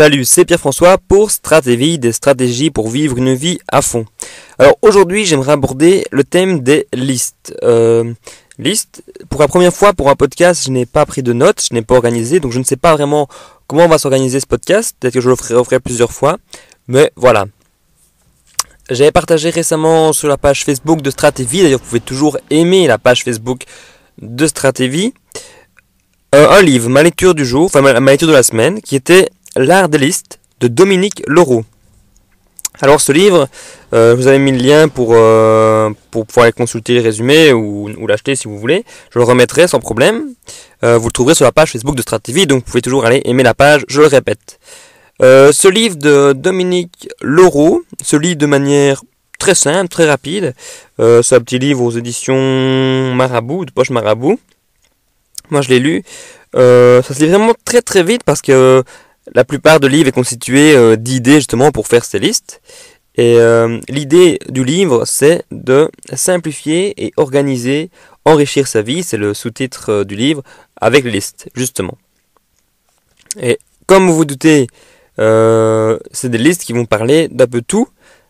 Salut, c'est Pierre-François pour Stratégie, des stratégies pour vivre une vie à fond. Alors aujourd'hui, j'aimerais aborder le thème des listes. Euh, listes, pour la première fois pour un podcast, je n'ai pas pris de notes, je n'ai pas organisé, donc je ne sais pas vraiment comment on va s'organiser ce podcast. Peut-être que je le ferai, plusieurs fois, mais voilà. J'avais partagé récemment sur la page Facebook de Stratégie, d'ailleurs vous pouvez toujours aimer la page Facebook de Stratégie. Euh, un livre, ma lecture du jour, enfin ma lecture de la semaine, qui était L'art des listes de Dominique Leroux. Alors ce livre, euh, je vous avais mis le lien pour, euh, pour pouvoir aller consulter le résumé ou, l'acheter si vous voulez. Je le remettrai sans problème. Euh, vous le trouverez sur la page Facebook de Strativie, donc vous pouvez toujours aller aimer la page, je le répète. ce livre de Dominique Leroux se lit de manière très simple, très rapide. C'est un petit livre aux éditions Marabout, de Poche Marabout. Moi je l'ai lu. ça se lit vraiment très très vite parce que la plupart de livres est constitué euh, d'idées justement pour faire ces listes. Et euh, l'idée du livre, c'est de simplifier et organiser, enrichir sa vie, c'est le sous-titre euh, du livre, avec listes, justement. Et comme vous vous doutez, c'est des listes qui vont parler d'un peu tout,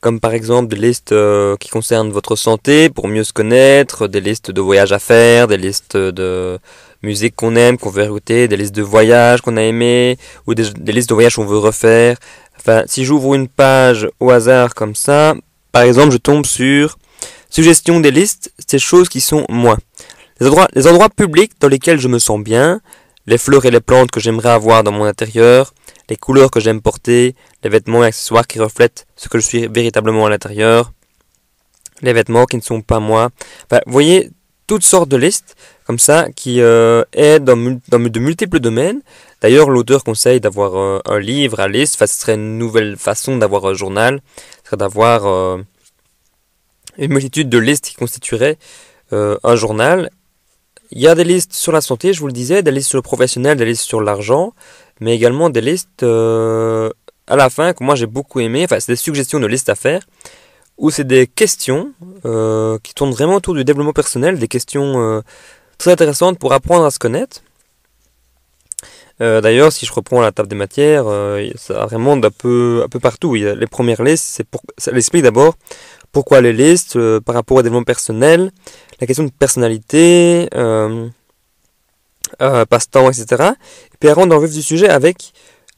comme par exemple des listes qui concernent votre santé pour mieux se connaître, des listes de voyages à faire, des listes de, musique qu'on aime, qu'on veut écouter, des listes de voyages qu'on a aimé ou des, listes de voyages qu'on veut refaire. Enfin, si j'ouvre une page au hasard comme ça, par exemple, je tombe sur suggestion des listes, ces choses qui sont moi. Les endroits, les endroits publics dans lesquels je me sens bien, les fleurs et les plantes que j'aimerais avoir dans mon intérieur, les couleurs que j'aime porter, les vêtements et accessoires qui reflètent ce que je suis véritablement à l'intérieur, les vêtements qui ne sont pas moi. Enfin, vous voyez, toutes sortes de listes comme ça, qui euh, est dans, de multiples domaines. D'ailleurs, l'auteur conseille d'avoir euh, un livre à liste, ce serait une nouvelle façon d'avoir un journal, ce serait d'avoir euh, une multitude de listes qui constitueraient un journal. Il y a des listes sur la santé, je vous le disais, des listes sur le professionnel, des listes sur l'argent, mais également des listes à la fin que moi j'ai beaucoup aimé, enfin c'est des suggestions de listes à faire Ou c'est des questions qui tournent vraiment autour du développement personnel, des questions très intéressante pour apprendre à se connaître. Euh, d'ailleurs, si je reprends la table des matières, euh, ça remonte un peu, un peu partout. les premières listes, c'est pour, ça l'explique d'abord pourquoi les listes euh, par rapport au développement personnel, la question de personnalité, passe-temps, etc. Et puis, on rentre dans le du sujet avec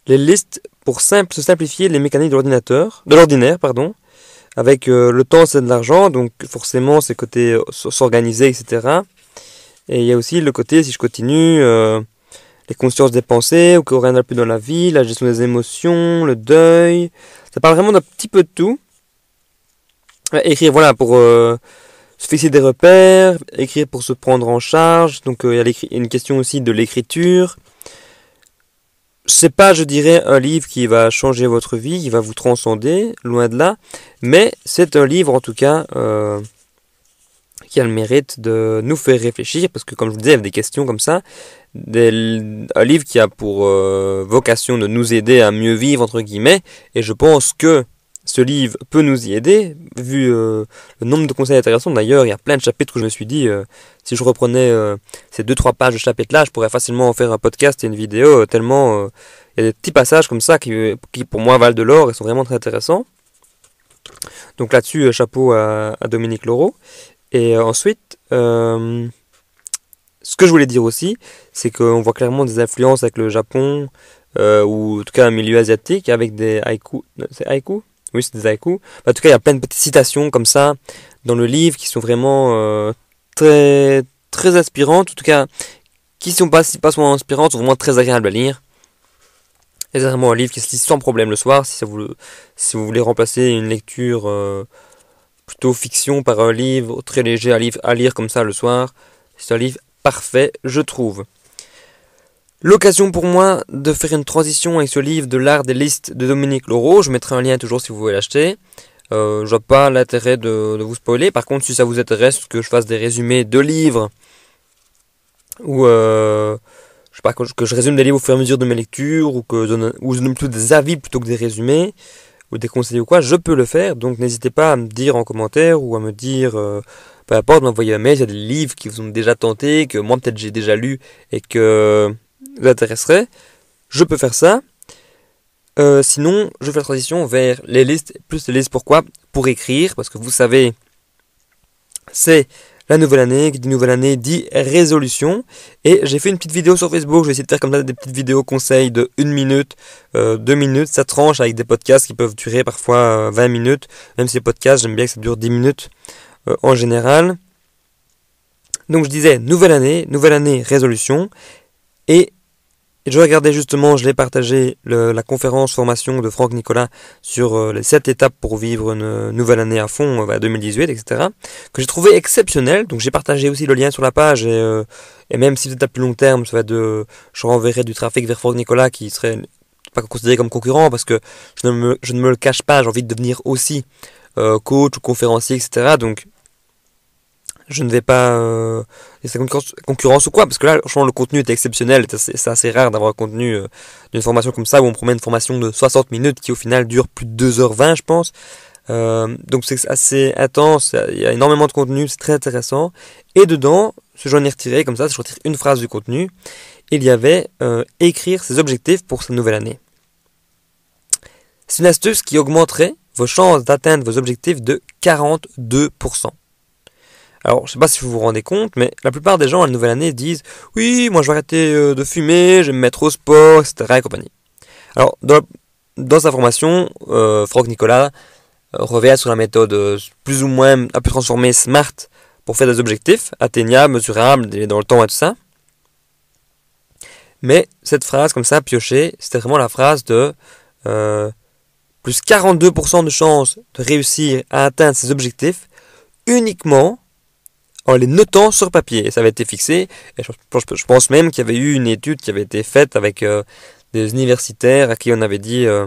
les listes pour simple, se simplifier les mécaniques de l'ordinateur, de l'ordinaire, pardon. Avec le temps, c'est de l'argent, donc forcément, c'est côté s'organiser, etc. Et il y a aussi le côté, si je continue, euh, les consciences des pensées, ou rien n'a plus dans la vie, la gestion des émotions, le deuil. Ça parle vraiment d'un petit peu de tout. Euh, écrire, voilà, pour euh, se fixer des repères, écrire pour se prendre en charge. Donc il y a une question aussi de l'écriture. C'est pas, je dirais, un livre qui va changer votre vie, qui va vous transcender, loin de là, mais c'est un livre en tout cas qui a le mérite de nous faire réfléchir, parce que comme je vous disais, il y a des questions comme ça, des, un livre qui a pour euh, vocation de nous aider à mieux vivre, entre guillemets, et je pense que ce livre peut nous y aider, vu euh, le nombre de conseils intéressants. D'ailleurs, il y a plein de chapitres où je me suis dit, euh, si je reprenais ces deux trois pages de chapitre-là, je pourrais facilement en faire un podcast et une vidéo, tellement il y a des petits passages comme ça qui, pour moi valent de l'or et sont vraiment très intéressants. Donc là-dessus, chapeau à, à Dominique Laureau. Et euh, ensuite, euh, ce que je voulais dire aussi, c'est qu'on voit clairement des influences avec le Japon, euh, ou en tout cas un milieu asiatique, avec des haïkus. C'est haïkus Oui, c'est des haïkus. En tout cas, il y a plein de petites citations comme ça dans le livre qui sont vraiment très, très inspirantes, en tout cas, qui sont pas, si pas souvent inspirantes, sont vraiment très agréables à lire. C'est vraiment un livre qui se lit sans problème le soir, si, ça vous, si vous voulez remplacer une lecture plutôt fiction par un livre très léger à, livre, à lire comme ça le soir. C'est un livre parfait, je trouve. L'occasion pour moi de faire une transition avec ce livre de l'art des listes de Dominique Leroux. Je mettrai un lien toujours si vous voulez l'acheter. Euh, je vois pas l'intérêt de, vous spoiler. Par contre, si ça vous intéresse que je fasse des résumés de livres ou euh, je sais pas que je, résume des livres au fur et à mesure de mes lectures ou que je donne plutôt des avis plutôt que des résumés, ou des conseils ou quoi, je peux le faire. Donc n'hésitez pas à me dire en commentaire ou à me dire, par euh, peu importe, m'envoyer un mail. Il y a des livres qui vous ont déjà tenté, que moi peut-être j'ai déjà lu et que vous intéresserait. Je peux faire ça. Euh, sinon, je fais la transition vers les listes, plus les listes pourquoi Pour écrire, parce que vous savez, c'est la nouvelle année, qui dit nouvelle année dit résolution. Et j'ai fait une petite vidéo sur Facebook, je vais essayer de faire comme ça des petites vidéos conseils de 1 minute, 2 euh, minutes, ça tranche avec des podcasts qui peuvent durer parfois 20 euh, minutes, même si les podcasts j'aime bien que ça dure 10 minutes euh, en général. Donc je disais nouvelle année, nouvelle année, résolution. Et et je regardais justement, je l'ai partagé, le, la conférence formation de Franck Nicolas sur euh, les 7 étapes pour vivre une nouvelle année à fond, euh, 2018, bah, etc. Que j'ai trouvé exceptionnel. Donc j'ai partagé aussi le lien sur la page. Et, euh, et même si c'est à plus long terme, ça va de, euh, je renverrai du trafic vers Franck Nicolas qui serait pas considéré comme concurrent parce que je ne me, je ne me le cache pas, j'ai envie de devenir aussi coach ou conférencier, etc. Donc je ne vais pas euh, sa concurrence, ou quoi parce que là franchement le contenu était exceptionnel c'est assez, rare d'avoir un contenu euh, d'une formation comme ça où on promet une formation de 60 minutes qui au final dure plus de 2h20 je pense euh, donc c'est assez intense il y a énormément de contenu c'est très intéressant et dedans ce j'en ai retiré comme ça si je retire une phrase du contenu il y avait euh, écrire ses objectifs pour cette nouvelle année c'est une astuce qui augmenterait vos chances d'atteindre vos objectifs de 42% alors, je sais pas si vous vous rendez compte, mais la plupart des gens à la nouvelle année disent Oui, moi je vais arrêter euh, de fumer, je vais me mettre au sport, etc. compagnie. Alors, dans, sa formation, euh, Franck Nicolas euh, revient sur la méthode euh, plus ou moins un peu transformée SMART pour faire des objectifs atteignables, mesurables, dans le temps et tout ça. Mais cette phrase comme ça, piochée, c'était vraiment la phrase de plus 42% de chances de réussir à atteindre ses objectifs uniquement en les notant sur papier. Ça avait été fixé. je, pense même qu'il y avait eu une étude qui avait été faite avec euh, des universitaires à qui on avait dit. Euh,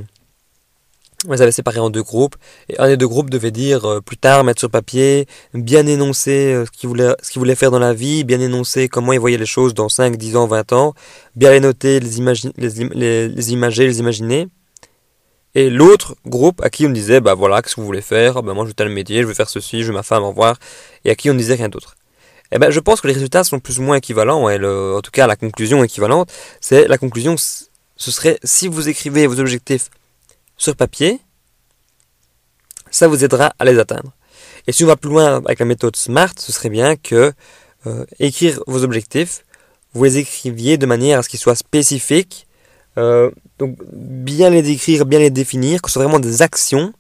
on les avait séparés en deux groupes. Et un des deux groupes devait dire euh, plus tard, mettre sur papier, bien énoncer ce qu'ils voulaient, voulait faire dans la vie, bien énoncer comment ils voyaient les choses dans 5, 10 ans, 20 ans, bien les noter, les, imaginer les les imaginer. Et l'autre groupe à qui on disait, bah voilà, qu'est-ce que vous voulez faire Bah moi je veux tel métier, je veux faire ceci, je veux ma femme, au revoir. Et à qui on disait rien d'autre. et eh ben, je pense que les résultats sont plus ou moins équivalents, et en tout cas la conclusion équivalente, c'est la conclusion, ce serait si vous écrivez vos objectifs sur papier, ça vous aidera à les atteindre. Et si on va plus loin avec la méthode SMART, ce serait bien que euh, écrire vos objectifs, vous les écriviez de manière à ce qu'ils soient spécifiques, euh, donc bien les décrire, bien les définir, que ce soit vraiment des actions,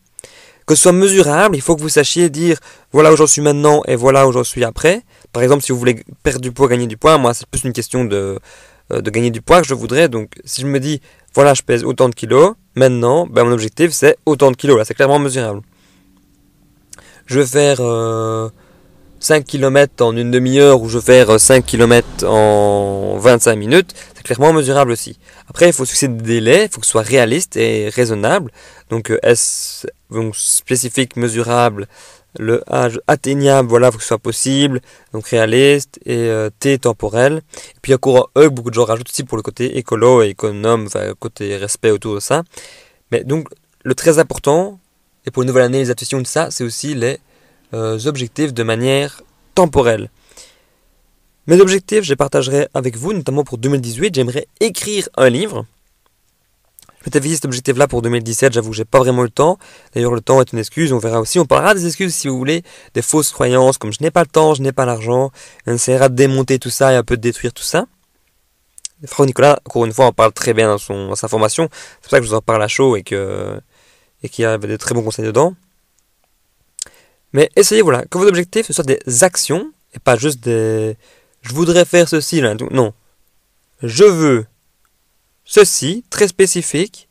que ce soit mesurable, il faut que vous sachiez dire voilà où j'en suis maintenant et voilà où j'en suis après. Par exemple, si vous voulez perdre du poids, gagner du poids, moi c'est plus une question de, euh, de gagner du poids que je voudrais. Donc si je me dis voilà je pèse autant de kilos, maintenant ben, mon objectif c'est autant de kilos, là c'est clairement mesurable. Je vais faire 5 euh, km en une demi-heure ou je vais faire 5 km en 25 minutes, clairement mesurable aussi. Après, il faut succès fixer délais, il faut que ce soit réaliste et raisonnable. Donc, euh, S, donc spécifique, mesurable, le âge atteignable, voilà, il faut que ce soit possible, donc réaliste, et euh, T, temporel. Et puis, il courant E, beaucoup de gens rajoutent aussi pour le côté écolo et économe, côté respect autour de ça. Mais donc, le très important, et pour une nouvelle année, les attentions de ça, c'est aussi les euh, objectifs de manière temporelle. Mes objectifs, je les partagerai avec vous, notamment pour 2018. J'aimerais écrire un livre. Je vais fixé cet objectif-là pour 2017, j'avoue que j'ai pas vraiment le temps. D'ailleurs, le temps est une excuse, on verra aussi. On parlera des excuses si vous voulez, des fausses croyances comme je n'ai pas le temps, je n'ai pas l'argent. On essaiera de démonter tout ça et un peu de détruire tout ça. Frère Nicolas, encore une fois, en parle très bien dans, son, sa formation. C'est pour ça que je vous en parle à chaud et que et qu'il y a des très bons conseils dedans. Mais essayez, voilà, que vos objectifs ce soient des actions et pas juste des, je voudrais faire ceci là. Non. Je veux ceci, très spécifique.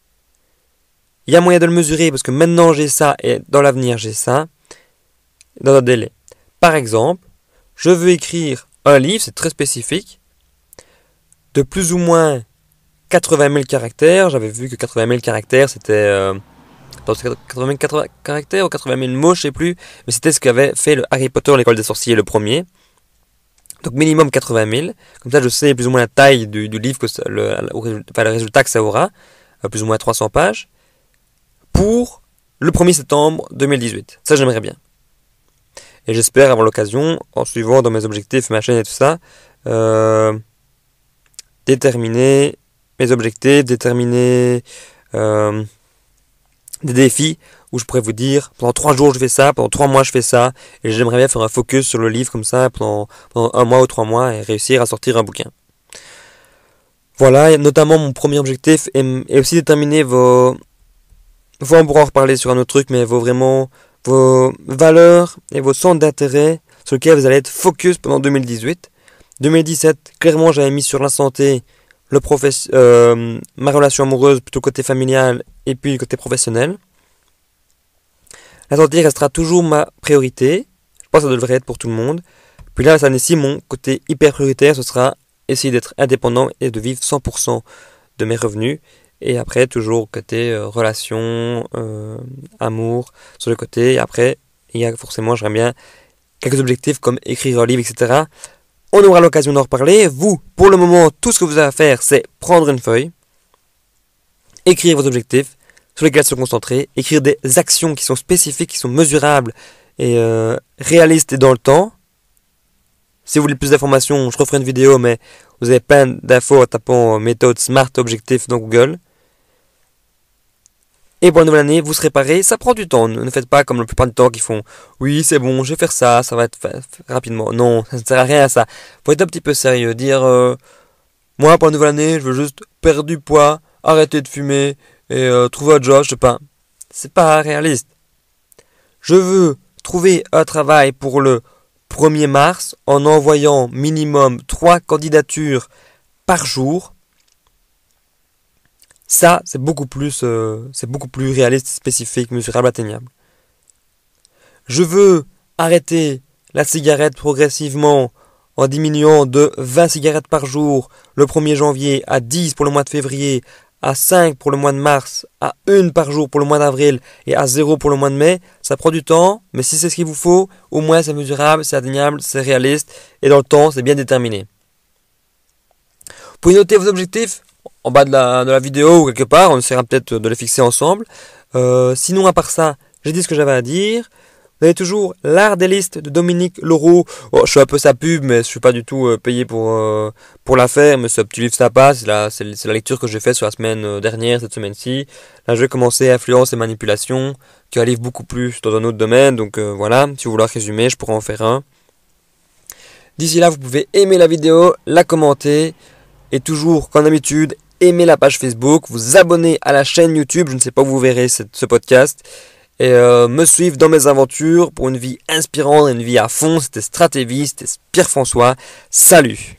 Il y a moyen de le mesurer parce que maintenant j'ai ça et dans l'avenir j'ai ça. Dans un délai. Par exemple, je veux écrire un livre, c'est très spécifique, de plus ou moins 80 000 caractères. J'avais vu que 80 000 caractères, c'était... 80 euh, 000 caractères ou 80 000 mots, je sais plus, mais c'était ce qu'avait fait le Harry Potter, l'école des sorciers, le premier. Donc minimum 80 000. Comme ça, je sais plus ou moins la taille du, livre, que le, résultat que ça aura, euh, plus ou moins 300 pages, pour le 1er septembre 2018. Ça, j'aimerais bien. Et j'espère avoir l'occasion, en suivant dans mes objectifs, ma chaîne et tout ça, euh, déterminer mes objectifs, déterminer euh, des défis où je pourrais vous dire pendant trois jours je fais ça, pendant trois mois je fais ça, et j'aimerais bien faire un focus sur le livre comme ça pendant, un mois ou trois mois et réussir à sortir un bouquin. Voilà, et notamment mon premier objectif est, aussi déterminer vos. Vous en pourrez en reparler sur un autre truc, mais vos vraiment vos valeurs et vos centres d'intérêt sur lesquels vous allez être focus pendant 2018. 2017, clairement, j'avais mis sur la santé, le euh, ma relation amoureuse, plutôt côté familial et puis côté professionnel. La santé restera toujours ma priorité. Je pense que ça devrait être pour tout le monde. Puis là, cette année-ci, mon côté hyper prioritaire, ce sera essayer d'être indépendant et de vivre 100% de mes revenus. Et après, toujours côté euh, relation, euh, amour, sur le côté. Et après, il y a forcément, j'aimerais bien, quelques objectifs comme écrire un livre, etc. On aura l'occasion d'en reparler. Vous, pour le moment, tout ce que vous avez à faire, c'est prendre une feuille, écrire vos objectifs, sur lesquelles se concentrer, écrire des actions qui sont spécifiques, qui sont mesurables et euh, réalistes et dans le temps. Si vous voulez plus d'informations, je referai une vidéo, mais vous avez plein d'infos en tapant euh, méthode SMART objectif dans Google. Et pour une nouvelle année, vous se paré, ça prend du temps. Ne faites pas comme la plupart du temps qui font Oui, c'est bon, je vais faire ça, ça va être fait rapidement. Non, ça ne sert à rien à ça. Faut être un petit peu sérieux, dire euh, Moi, pour la nouvelle année, je veux juste perdre du poids, arrêter de fumer et euh, trouver un job, je sais pas. C'est pas réaliste. Je veux trouver un travail pour le 1er mars en envoyant minimum 3 candidatures par jour. Ça, c'est beaucoup plus, euh, c'est beaucoup plus réaliste, spécifique, mesurable, atteignable. Je veux arrêter la cigarette progressivement en diminuant de 20 cigarettes par jour le 1er janvier à 10 pour le mois de février à 5 pour le mois de mars, à 1 par jour pour le mois d'avril et à 0 pour le mois de mai, ça prend du temps, mais si c'est ce qu'il vous faut, au moins c'est mesurable, c'est atteignable, c'est réaliste et dans le temps c'est bien déterminé. Vous pouvez noter vos objectifs en bas de la, vidéo ou quelque part, on essaiera peut-être de les fixer ensemble. Euh, sinon, à part ça, j'ai dit ce que j'avais à dire. Vous avez toujours l'art des listes de Dominique Leroux. Oh, je suis un peu sa pub, mais je suis pas du tout euh, payé pour, euh, pour la faire. Mais ce petit livre, ça passe. C'est la, lecture que j'ai fait sur la semaine euh, dernière, cette semaine-ci. Là, je vais commencer Influence et Manipulation, qui arrive beaucoup plus dans un autre domaine. Donc voilà, si vous voulez résumer, je pourrais en faire un. D'ici là, vous pouvez aimer la vidéo, la commenter. Et toujours, comme d'habitude, aimer la page Facebook, vous abonner à la chaîne YouTube, je ne sais pas où vous verrez ce podcast, et euh, me suivre dans mes aventures pour une vie inspirante, une vie à fond. C'était Stratévie, c'était Pierre François. Salut